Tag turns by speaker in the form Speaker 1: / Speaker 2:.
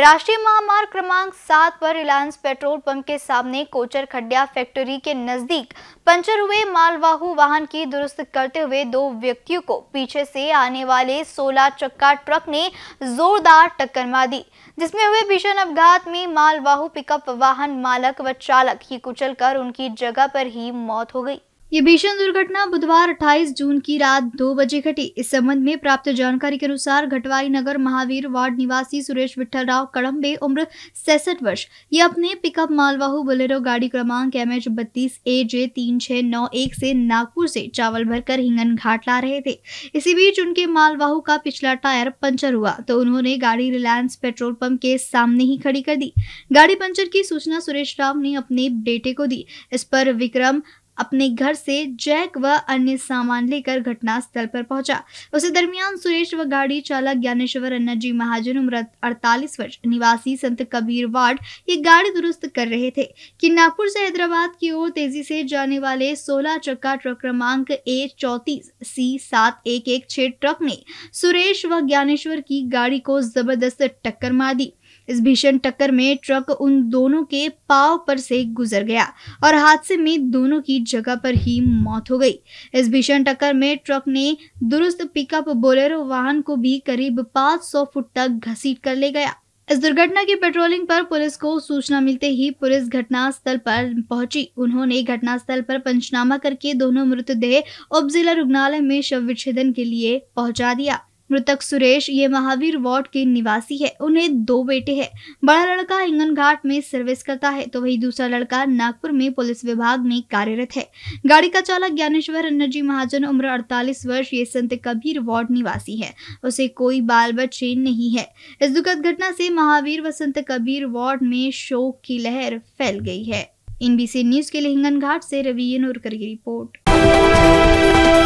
Speaker 1: राष्ट्रीय महामार्ग क्रमांक सात पर रिलायंस पेट्रोल पंप के सामने कोचर खड्डिया फैक्ट्री के नजदीक पंचर हुए मालवाहू वाहन की दुरुस्त करते हुए दो व्यक्तियों को पीछे से आने वाले 16 चक्का ट्रक ने जोरदार टक्कर मार दी जिसमें हुए भीषण अपघात में मालवाहू पिकअप वाहन मालक व चालक ही कुचलकर उनकी जगह पर ही मौत हो गई ये भीषण दुर्घटना बुधवार 28 जून की रात दो बजे घटी इस संबंध में प्राप्त जानकारी के अनुसार घटवारी नगर महावीर वार्ड निवासी सुरेश विठल राव कड़म्बे उम्र सैसठ वर्ष ये अपने पिकअप मालवाहू बोलेरो गाड़ी क्रमांक एम एच बत्तीस ए जे तीन छह नौ एक से नागपुर से चावल भरकर हिंगन घाट ला रहे थे इसी बीच उनके मालवाहू का पिछला टायर पंचर हुआ तो उन्होंने गाड़ी रिलायंस पेट्रोल पंप के सामने ही खड़ी कर दी गाड़ी पंचर की सूचना सुरेश राव ने अपने बेटे को दी इस पर विक्रम अपने घर से जैक व अन्य सामान लेकर घटना स्थल पर पहुंचा उसी दरमियान सुरेश व गाड़ी चालक ज्ञानेश्वर अन्ना जी महाजन उम्र अड़तालीस वर्ष निवासी संत कबीर वार्ड ये गाड़ी दुरुस्त कर रहे थे कि नागपुर से हैदराबाद की ओर तेजी से जाने वाले सोलह चक्का ट्रक क्रमांक ए चौतीस सी सात एक एक छह ट्रक ने सुरेश व ज्ञानेश्वर की गाड़ी को जबरदस्त टक्कर मार दी इस भीषण टक्कर में ट्रक उन दोनों के पाव पर से गुजर गया और हादसे में दोनों की जगह पर ही मौत हो गई इस भीषण टक्कर में ट्रक ने दुरुस्त पिकअप बोलेरो वाहन को भी करीब 500 फुट तक घसीट कर ले गया इस दुर्घटना की पेट्रोलिंग पर पुलिस को सूचना मिलते ही पुलिस घटनास्थल पर पहुंची उन्होंने घटनास्थल पर पंचनामा करके दोनों मृतदेह उप जिला रुग्णालय में शव विच्छेदन के लिए पहुंचा दिया मृतक सुरेश ये महावीर वार्ड के निवासी है उन्हें दो बेटे हैं बड़ा लड़का हिंगन घाट में सर्विस करता है तो वही दूसरा लड़का नागपुर में पुलिस विभाग में कार्यरत है गाड़ी का चालक ज्ञानेश्वर अन्नजी महाजन उम्र अड़तालीस वर्ष ये संत कबीर वार्ड निवासी है उसे कोई बाल बच्चे नहीं है इस दुखद घटना से महावीर व संत कबीर वार्ड में शोक की लहर फैल गई है एनबीसी न्यूज के लिए हिंगन घाट से रवि नूरकर की रिपोर्ट